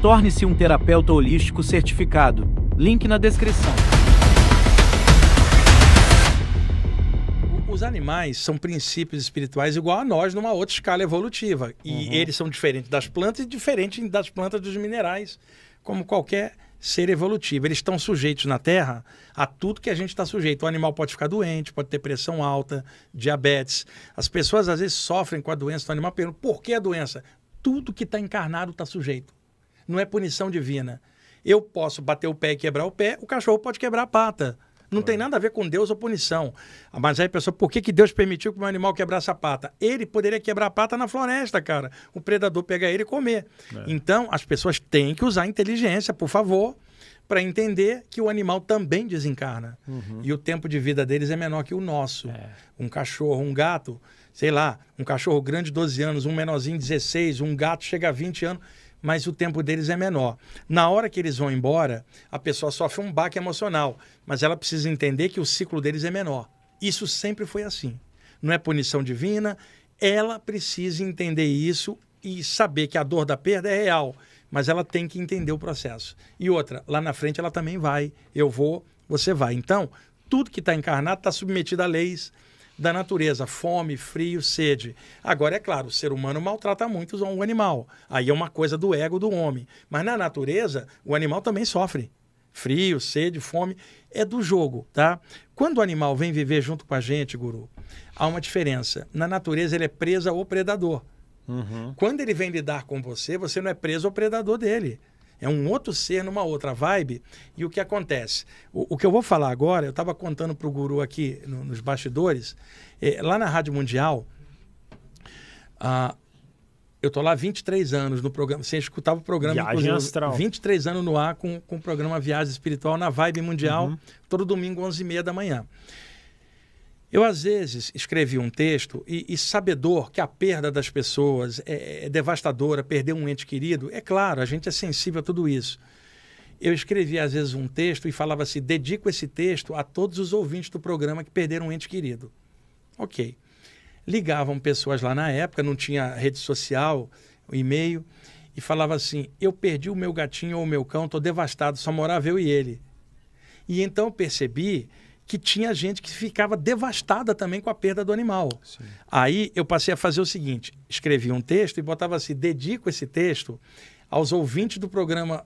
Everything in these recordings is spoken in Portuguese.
Torne-se um terapeuta holístico certificado. Link na descrição. Os animais são princípios espirituais igual a nós numa outra escala evolutiva. E uhum. eles são diferentes das plantas e diferentes das plantas dos minerais, como qualquer ser evolutivo. Eles estão sujeitos na Terra a tudo que a gente está sujeito. O animal pode ficar doente, pode ter pressão alta, diabetes. As pessoas às vezes sofrem com a doença do animal, por que a doença? Tudo que está encarnado está sujeito não é punição divina. Eu posso bater o pé e quebrar o pé, o cachorro pode quebrar a pata. Não tem nada a ver com Deus ou punição. Mas aí a pessoa, por que, que Deus permitiu que o meu animal quebrasse a pata? Ele poderia quebrar a pata na floresta, cara. O predador pegar ele e comer. É. Então, as pessoas têm que usar inteligência, por favor, para entender que o animal também desencarna. Uhum. E o tempo de vida deles é menor que o nosso. É. Um cachorro, um gato, sei lá, um cachorro grande, 12 anos, um menorzinho, 16, um gato chega a 20 anos mas o tempo deles é menor. Na hora que eles vão embora, a pessoa sofre um baque emocional, mas ela precisa entender que o ciclo deles é menor. Isso sempre foi assim. Não é punição divina, ela precisa entender isso e saber que a dor da perda é real, mas ela tem que entender o processo. E outra, lá na frente ela também vai, eu vou, você vai. Então, tudo que está encarnado está submetido a leis, da natureza: fome, frio, sede. Agora, é claro, o ser humano maltrata muito o animal. Aí é uma coisa do ego do homem. Mas na natureza, o animal também sofre. Frio, sede, fome. É do jogo, tá? Quando o animal vem viver junto com a gente, guru, há uma diferença. Na natureza, ele é presa ao predador. Uhum. Quando ele vem lidar com você, você não é preso ao predador dele. É um outro ser numa outra vibe. E o que acontece? O, o que eu vou falar agora, eu estava contando para o guru aqui no, nos bastidores, é, lá na Rádio Mundial, ah, eu tô lá 23 anos no programa. Você escutava o programa Viagem astral. 23 anos no ar com, com o programa Viagem Espiritual na Vibe Mundial, uhum. todo domingo, 11h30 da manhã. Eu, às vezes, escrevi um texto e, e sabedor que a perda das pessoas é, é devastadora, perder um ente querido, é claro, a gente é sensível a tudo isso. Eu escrevi, às vezes, um texto e falava assim: dedico esse texto a todos os ouvintes do programa que perderam um ente querido. Ok. Ligavam pessoas lá na época, não tinha rede social, e-mail, e falava assim: eu perdi o meu gatinho ou o meu cão, estou devastado, só morava eu e ele. E então percebi que tinha gente que ficava devastada também com a perda do animal. Sim. Aí eu passei a fazer o seguinte: escrevia um texto e botava assim, dedico esse texto aos ouvintes do programa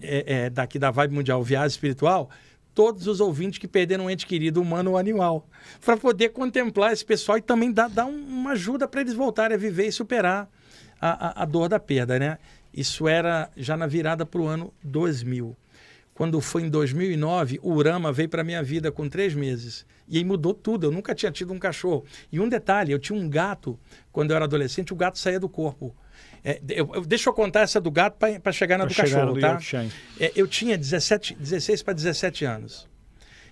é, é, daqui da Vibe Mundial Viagem Espiritual, todos os ouvintes que perderam um ente querido, humano ou animal, para poder contemplar esse pessoal e também dar, dar um, uma ajuda para eles voltarem a viver e superar a, a, a, dor da perda, né? Isso era já na virada para o ano 2000 quando foi em 2009, o Urama veio para minha vida com três meses. E aí mudou tudo. Eu nunca tinha tido um cachorro. E um detalhe, eu tinha um gato quando eu era adolescente, o gato saía do corpo. É, eu, eu, deixa eu contar essa do gato para chegar na pra do cachorro, tá? É, eu tinha 17, 16 para 17 anos.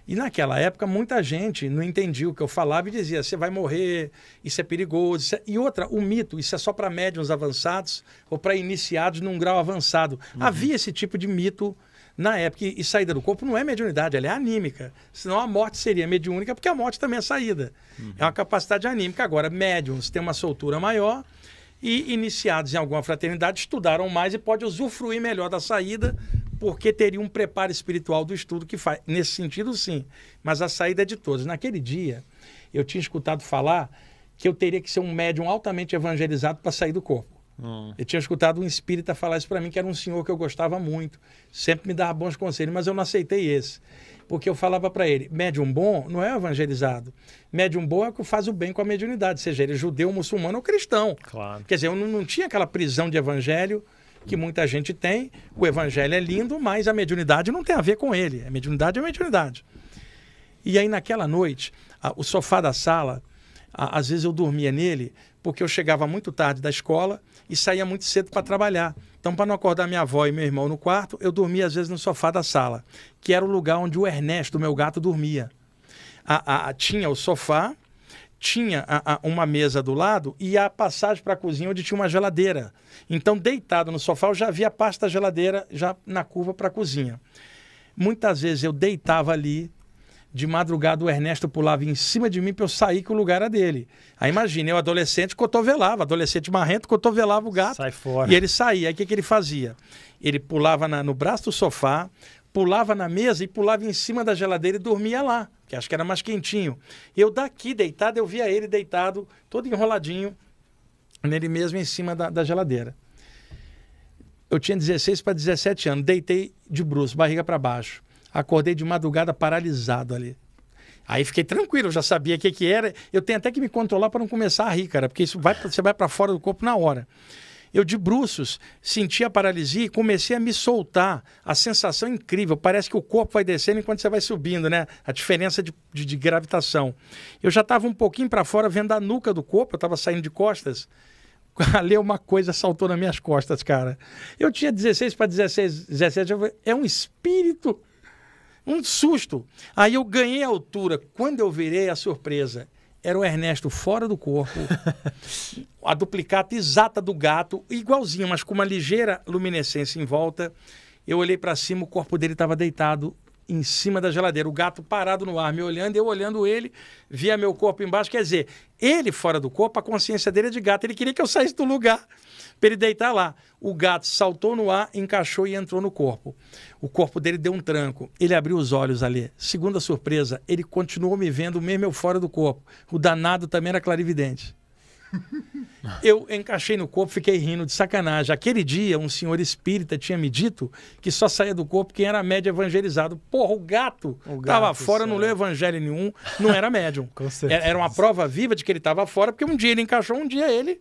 E naquela época, muita gente não entendia o que eu falava e dizia: você vai morrer, isso é perigoso. É... E outra, o mito, isso é só para médiums avançados ou para iniciados num grau avançado. Uhum. Havia esse tipo de mito na época, e saída do corpo não é mediunidade, ela é anímica. Senão a morte seria mediúnica, porque a morte também é saída. Uhum. É uma capacidade anímica. Agora, médiums têm uma soltura maior e iniciados em alguma fraternidade estudaram mais e pode usufruir melhor da saída, porque teria um preparo espiritual do estudo que faz. Nesse sentido, sim. Mas a saída é de todos. Naquele dia, eu tinha escutado falar que eu teria que ser um médium altamente evangelizado para sair do corpo. Hum. Eu tinha escutado um espírita falar isso para mim, que era um senhor que eu gostava muito, sempre me dava bons conselhos, mas eu não aceitei esse. Porque eu falava para ele, médium bom não é evangelizado. Médium bom é o que faz o bem com a mediunidade, seja ele judeu, muçulmano ou cristão. Claro. Quer dizer, eu não, não tinha aquela prisão de evangelho que muita gente tem. O evangelho é lindo, mas a mediunidade não tem a ver com ele. A mediunidade é a mediunidade. E aí, naquela noite, a, o sofá da sala, a, às vezes eu dormia nele, porque eu chegava muito tarde da escola e saía muito cedo para trabalhar. Então, para não acordar minha avó e meu irmão no quarto, eu dormia às vezes no sofá da sala, que era o lugar onde o Ernesto, meu gato, dormia. A, a, a, tinha o sofá, tinha uma mesa do lado e a passagem para a cozinha onde tinha uma geladeira. Então, deitado no sofá, eu já via a pasta da geladeira já na curva para a cozinha. Muitas vezes eu deitava ali, de madrugada o Ernesto pulava em cima de mim para eu sair que o lugar era dele. Aí imagina, eu adolescente cotovelava, adolescente marrento cotovelava o gato. Sai fora. E ele saía. Aí o que, que ele fazia? Ele pulava na, no braço do sofá, pulava na mesa e pulava em cima da geladeira e dormia lá, que acho que era mais quentinho. Eu daqui deitado, eu via ele deitado, todo enroladinho, nele mesmo em cima da, da geladeira. Eu tinha 16 para 17 anos, deitei de bruxo, barriga para baixo. Acordei de madrugada paralisado ali. Aí fiquei tranquilo, eu já sabia o que, que era. Eu tenho até que me controlar para não começar a rir, cara, porque isso vai, você vai para fora do corpo na hora. Eu, de bruços, senti a paralisia e comecei a me soltar. A sensação é incrível. Parece que o corpo vai descendo enquanto você vai subindo, né? A diferença de, de, de gravitação. Eu já estava um pouquinho para fora, vendo a nuca do corpo, eu estava saindo de costas. Ali uma coisa saltou nas minhas costas, cara. Eu tinha 16 para 16, 17. É um espírito um susto. Aí eu ganhei a altura. Quando eu virei, a surpresa era o Ernesto fora do corpo, a duplicata exata do gato, igualzinho, mas com uma ligeira luminescência em volta. Eu olhei para cima, o corpo dele estava deitado em cima da geladeira, o gato parado no ar, me olhando, eu olhando ele, via meu corpo embaixo. Quer dizer, ele fora do corpo, a consciência dele é de gato. Ele queria que eu saísse do lugar para ele deitar lá. O gato saltou no ar, encaixou e entrou no corpo. O corpo dele deu um tranco. Ele abriu os olhos ali. Segunda surpresa, ele continuou me vendo, mesmo eu fora do corpo. O danado também era clarividente. Eu encaixei no corpo, fiquei rindo de sacanagem. Aquele dia, um senhor espírita tinha me dito que só saía do corpo quem era médio evangelizado. Porra, o gato estava fora, não leu evangelho nenhum, não era médium. era uma prova viva de que ele estava fora, porque um dia ele encaixou, um dia ele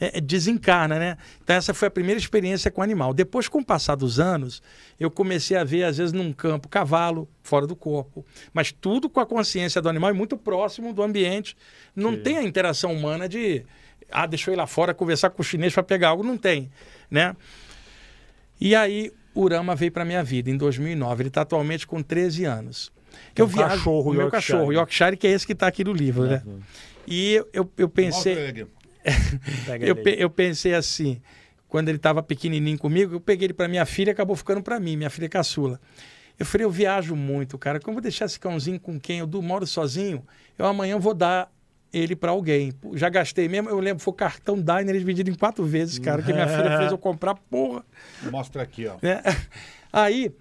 é, é, desencarna, né? Então essa foi a primeira experiência com o animal. Depois, com o passar dos anos, eu comecei a ver, às vezes, num campo, cavalo, fora do corpo. Mas tudo com a consciência do animal e muito próximo do ambiente. Não tem a interação humana de... Ah, deixou ele lá fora conversar com o chinês para pegar algo. Não tem, né? E aí, o Rama veio para minha vida em 2009. Ele está atualmente com 13 anos. eu um viajo cachorro, meu Yorkshire. cachorro, Yorkshire, que é esse que está aqui no livro, né? E eu, eu pensei eu, eu pensei assim, quando ele estava pequenininho comigo, eu peguei ele para minha filha, acabou ficando para mim, minha filha é caçula. Eu falei, eu viajo muito, cara. Como vou deixar esse cãozinho com quem eu moro sozinho? Eu amanhã vou dar ele para alguém. Já gastei mesmo, eu lembro, foi o cartão Diner dividido em quatro vezes, cara, que minha filha fez eu comprar, porra. Mostra aqui, ó. É. Aí,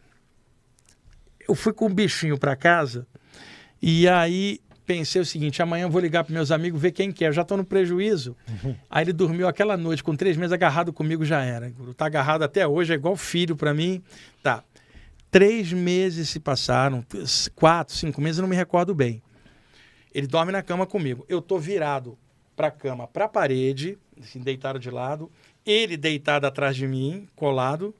eu fui com o bichinho para casa, e aí pensei o seguinte: amanhã eu vou ligar para meus amigos ver quem quer. É, eu já estou no prejuízo. Uhum. Aí ele dormiu aquela noite, com três meses agarrado comigo, já era. Está agarrado até hoje, é igual filho para mim. Tá. Três meses se passaram, quatro, cinco meses, eu não me recordo bem. Ele dorme na cama comigo. Eu estou virado para a cama, para a parede, assim, deitado de lado. Ele deitado atrás de mim, colado.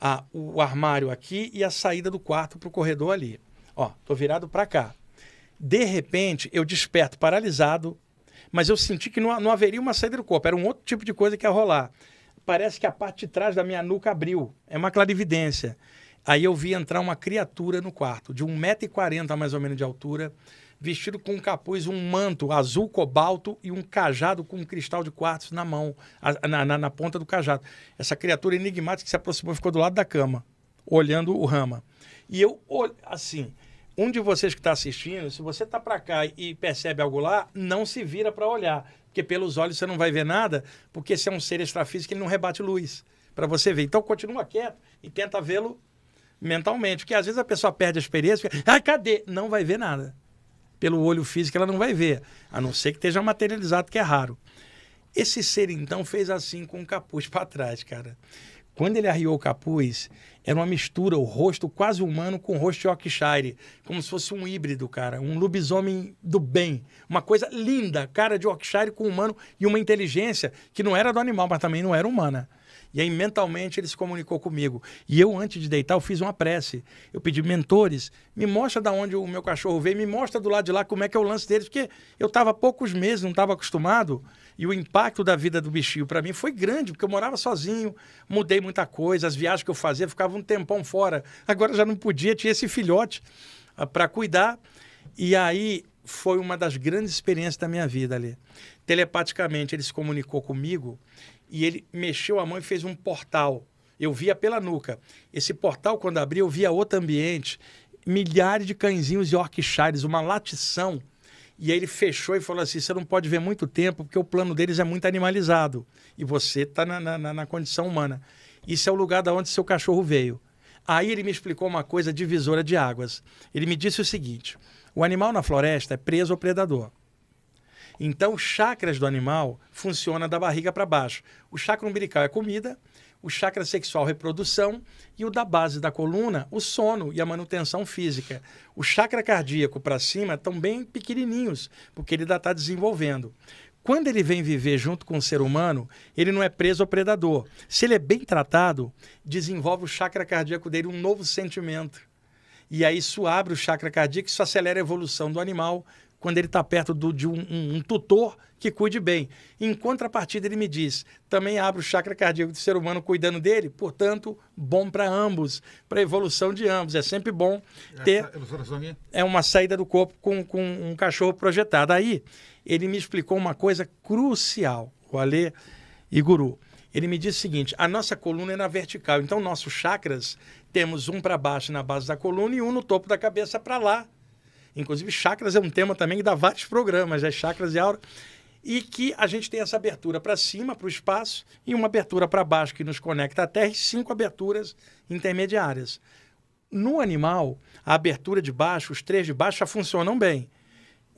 Ah, o armário aqui e a saída do quarto para o corredor ali. Ó, tô virado para cá. De repente, eu desperto paralisado, mas eu senti que não, não haveria uma saída do corpo, era um outro tipo de coisa que ia rolar. Parece que a parte de trás da minha nuca abriu. É uma clarividência. Aí eu vi entrar uma criatura no quarto, de 1,40m mais ou menos de altura, vestido com um capuz, um manto azul cobalto e um cajado com um cristal de quartzo na mão, na, na, na, ponta do cajado. Essa criatura enigmática que se aproximou ficou do lado da cama, olhando o Rama. E eu, assim, um de vocês que está assistindo, se você está para cá e percebe algo lá, não se vira para olhar, porque pelos olhos você não vai ver nada, porque se é um ser extrafísico, ele não rebate luz para você ver. Então continua quieto e tenta vê-lo mentalmente, porque às vezes a pessoa perde a experiência, fica, ah, cadê? Não vai ver nada. Pelo olho físico ela não vai ver, a não ser que esteja materializado, que é raro. Esse ser então fez assim com o capuz para trás, cara. Quando ele arriou o capuz, era uma mistura, o rosto quase humano com o rosto Yorkshire, como se fosse um híbrido, cara, um lobisomem do bem. Uma coisa linda, cara de Yorkshire com humano e uma inteligência que não era do animal, mas também não era humana. E aí, mentalmente, ele se comunicou comigo. E eu, antes de deitar, eu fiz uma prece. Eu pedi, mentores, me mostra da onde o meu cachorro veio, me mostra do lado de lá como é que é o lance dele, porque eu estava há poucos meses, não estava acostumado. E o impacto da vida do bichinho para mim foi grande, porque eu morava sozinho, mudei muita coisa, as viagens que eu fazia, ficava um tempão fora. Agora já não podia, tinha esse filhote ah, para cuidar. E aí foi uma das grandes experiências da minha vida ali. Telepaticamente ele se comunicou comigo e ele mexeu a mão e fez um portal. Eu via pela nuca. Esse portal, quando abri, eu via outro ambiente. Milhares de cãezinhos e orquichares, uma latição. E aí ele fechou e falou assim: você não pode ver muito tempo, porque o plano deles é muito animalizado. E você está na, na, na, condição humana. Isso é o lugar da onde seu cachorro veio. Aí ele me explicou uma coisa divisora de águas. Ele me disse o seguinte: o animal na floresta é preso ao predador. Então, os chakras do animal funcionam da barriga para baixo. O chakra umbilical é comida, o chakra sexual reprodução e o da base da coluna, o sono e a manutenção física. O chakra cardíaco para cima estão bem pequenininhos, porque ele ainda está desenvolvendo. Quando ele vem viver junto com o ser humano, ele não é preso ao predador. Se ele é bem tratado, desenvolve o chakra cardíaco dele um novo sentimento. E aí isso abre o chakra cardíaco, isso acelera a evolução do animal, quando ele está perto do, de um, um, um, tutor que cuide bem. Em contrapartida, ele me diz: também abre o chakra cardíaco do ser humano cuidando dele, portanto, bom para ambos, para a evolução de ambos. É sempre bom ter. É uma saída do corpo com, com um cachorro projetado. Aí, ele me explicou uma coisa crucial, o Alê e Guru. Ele me disse o seguinte: a nossa coluna é na vertical, então nossos chakras temos um para baixo na base da coluna e um no topo da cabeça para lá Inclusive, chakras é um tema também que dá vários programas, é chakras e aura. E que a gente tem essa abertura para cima, para o espaço, e uma abertura para baixo que nos conecta à Terra, e cinco aberturas intermediárias. No animal, a abertura de baixo, os três de baixo já funcionam bem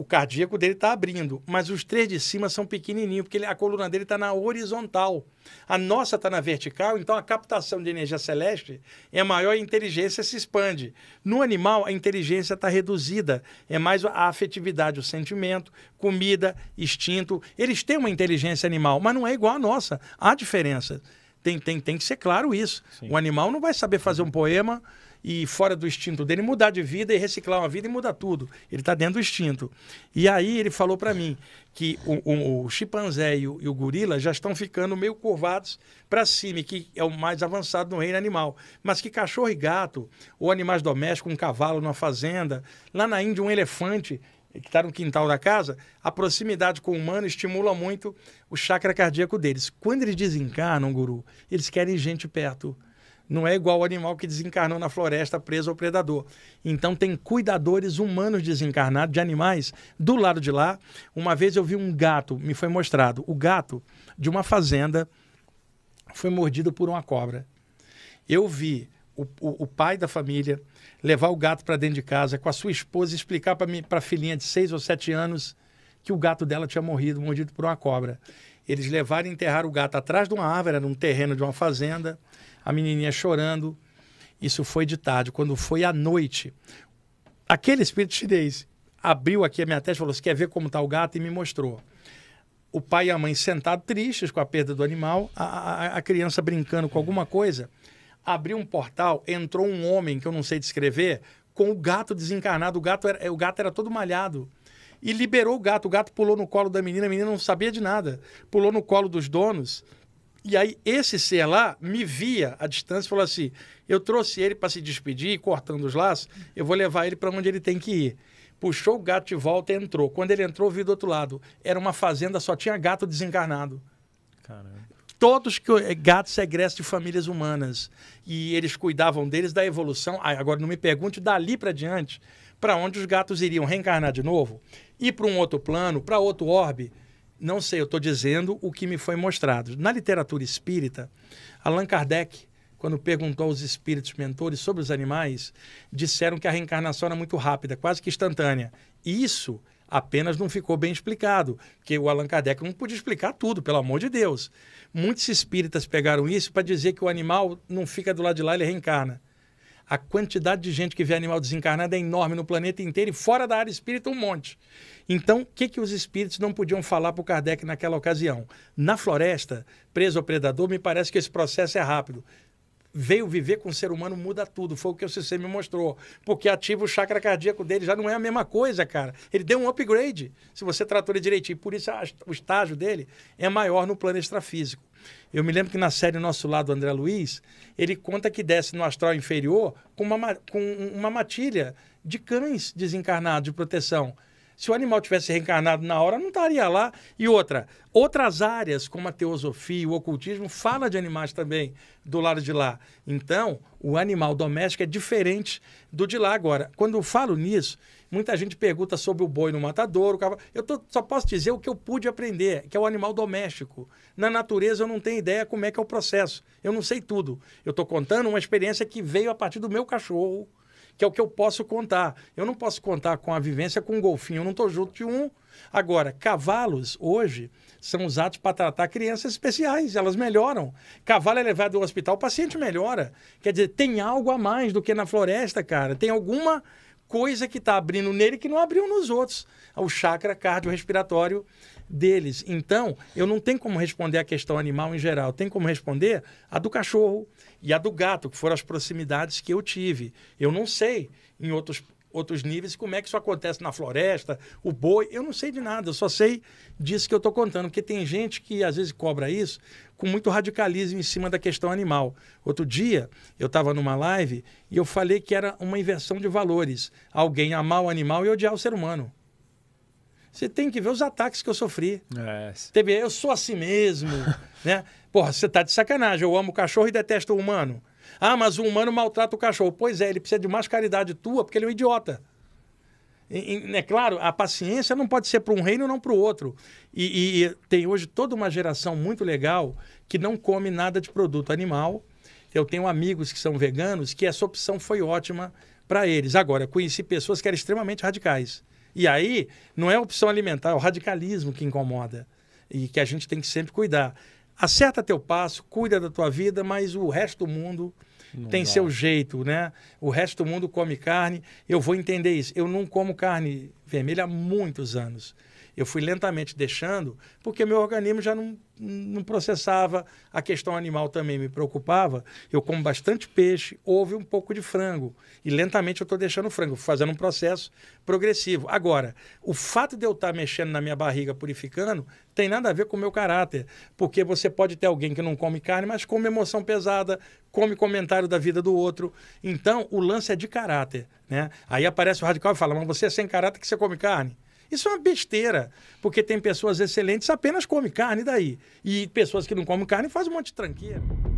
o cardíaco dele está abrindo, mas os três de cima são pequenininhos, porque ele, a coluna dele está na horizontal. A nossa está na vertical, então a captação de energia celeste é maior e a inteligência se expande. No animal, a inteligência está reduzida, é mais a afetividade, o sentimento, comida, instinto. Eles têm uma inteligência animal, mas não é igual à nossa. Há diferença. Tem, tem, tem que ser claro isso. Sim. O animal não vai saber fazer um poema e fora do instinto dele mudar de vida e reciclar uma vida e mudar tudo. Ele está dentro do instinto. E aí ele falou para mim que o, o, o chimpanzé e o, e o, gorila já estão ficando meio curvados para cima, que é o mais avançado no reino animal. Mas que cachorro e gato, ou animais domésticos, um cavalo numa fazenda, lá na Índia um elefante que está no quintal da casa, a proximidade com o humano estimula muito o chakra cardíaco deles. Quando eles desencarnam, guru, eles querem gente perto não é igual ao animal que desencarnou na floresta preso ao predador. Então tem cuidadores humanos desencarnados de animais do lado de lá. Uma vez eu vi um gato, me foi mostrado, o gato de uma fazenda foi mordido por uma cobra. Eu vi o, o, o pai da família levar o gato para dentro de casa com a sua esposa e explicar para a filhinha de seis ou sete anos que o gato dela tinha morrido, mordido por uma cobra. Eles levaram e enterraram o gato atrás de uma árvore, num terreno de uma fazenda a menininha chorando. Isso foi de tarde. Quando foi à noite, aquele espírito chinês abriu aqui a minha testa e falou: Você assim, quer ver como está o gato? E me mostrou. O pai e a mãe sentados tristes com a perda do animal, a, a, a criança brincando com alguma coisa. Abriu um portal, entrou um homem que eu não sei descrever, com o gato desencarnado. O gato era, o gato era todo malhado. E liberou o gato. O gato pulou no colo da menina, a menina não sabia de nada. Pulou no colo dos donos. E aí esse ser lá me via à distância e falou assim: eu trouxe ele para se despedir, cortando os laços, eu vou levar ele para onde ele tem que ir. Puxou o gato de volta e entrou. Quando ele entrou, vi do outro lado. Era uma fazenda, só tinha gato desencarnado. Caramba. Todos que eh, gatos egressos de famílias humanas. E eles cuidavam deles da evolução. agora não me pergunte dali para diante para onde os gatos iriam reencarnar de novo, ir para um outro plano, para outro orbe. Não sei, eu estou dizendo o que me foi mostrado. Na literatura espírita, Allan Kardec, quando perguntou aos espíritos mentores sobre os animais, disseram que a reencarnação era muito rápida, quase que instantânea. E isso apenas não ficou bem explicado, porque o Allan Kardec não podia explicar tudo, pelo amor de Deus. Muitos espíritas pegaram isso para dizer que o animal não fica do lado de lá, ele reencarna. A quantidade de gente que vê animal desencarnado é enorme no planeta inteiro e fora da área espírita um monte. Então, o que, que os espíritos não podiam falar para o Kardec naquela ocasião? Na floresta, preso ao predador, me parece que esse processo é rápido veio viver com o ser humano muda tudo. Foi o que o CC me mostrou. Porque ativa o chakra cardíaco dele, já não é a mesma coisa, cara. Ele deu um upgrade se você tratou ele direitinho. Por isso a, o estágio dele é maior no plano extrafísico. Eu me lembro que na série Nosso Lado, André Luiz, ele conta que desce no astral inferior com uma, com uma matilha de cães desencarnados de proteção. Se o animal tivesse reencarnado na hora, não estaria lá. E outra, outras áreas, como a teosofia, o ocultismo, fala de animais também do lado de lá. Então, o animal doméstico é diferente do de lá agora. Quando eu falo nisso, muita gente pergunta sobre o boi no matador, o cavalo. Eu tô, só posso dizer o que eu pude aprender, que é o animal doméstico. Na natureza eu não tenho ideia como é que é o processo. Eu não sei tudo. Eu estou contando uma experiência que veio a partir do meu cachorro que é o que eu posso contar. Eu não posso contar com a vivência com um golfinho, eu não estou junto de um. Agora, cavalos hoje são usados para tratar crianças especiais, elas melhoram. Cavalo é levado ao hospital, o paciente melhora. Quer dizer, tem algo a mais do que na floresta, cara. Tem alguma coisa que está abrindo nele que não abriu nos outros, é o chakra cardiorrespiratório deles. Então, eu não tenho como responder a questão animal em geral, tem como responder a do cachorro e a do gato, que foram as proximidades que eu tive. Eu não sei em outros outros níveis, como é que isso acontece na floresta, o boi, eu não sei de nada, eu só sei disso que eu estou contando, porque tem gente que às vezes cobra isso com muito radicalismo em cima da questão animal. Outro dia, eu estava numa live e eu falei que era uma inversão de valores, alguém amar o animal e odiar o ser humano. Você tem que ver os ataques que eu sofri. É. eu sou assim mesmo, né? Porra, você tá de sacanagem, eu amo o cachorro e detesto o humano. Ah, mas o humano maltrata o cachorro. Pois é, ele precisa de mais caridade tua, porque ele é um idiota. E, e, é claro, a paciência não pode ser para um reino, não para o outro. E, e, tem hoje toda uma geração muito legal que não come nada de produto animal. Eu tenho amigos que são veganos que essa opção foi ótima para eles. Agora, conheci pessoas que eram extremamente radicais. E aí, não é a opção alimentar, é o radicalismo que incomoda e que a gente tem que sempre cuidar acerta teu passo, cuida da tua vida, mas o resto do mundo não tem dá. seu jeito, né? O resto do mundo come carne. Eu vou entender isso. Eu não como carne vermelha há muitos anos. Eu fui lentamente deixando, porque meu organismo já não, não processava. A questão animal também me preocupava. Eu como bastante peixe, houve um pouco de frango. E lentamente eu estou deixando o frango, fazendo um processo progressivo. Agora, o fato de eu estar tá mexendo na minha barriga, purificando, tem nada a ver com o meu caráter. Porque você pode ter alguém que não come carne, mas come emoção pesada, come comentário da vida do outro. Então, o lance é de caráter. Né? Aí aparece o radical e fala: Mas você é sem caráter que você come carne. Isso é uma besteira, porque tem pessoas excelentes apenas comem carne daí. E pessoas que não comem carne fazem um monte de tranqueira.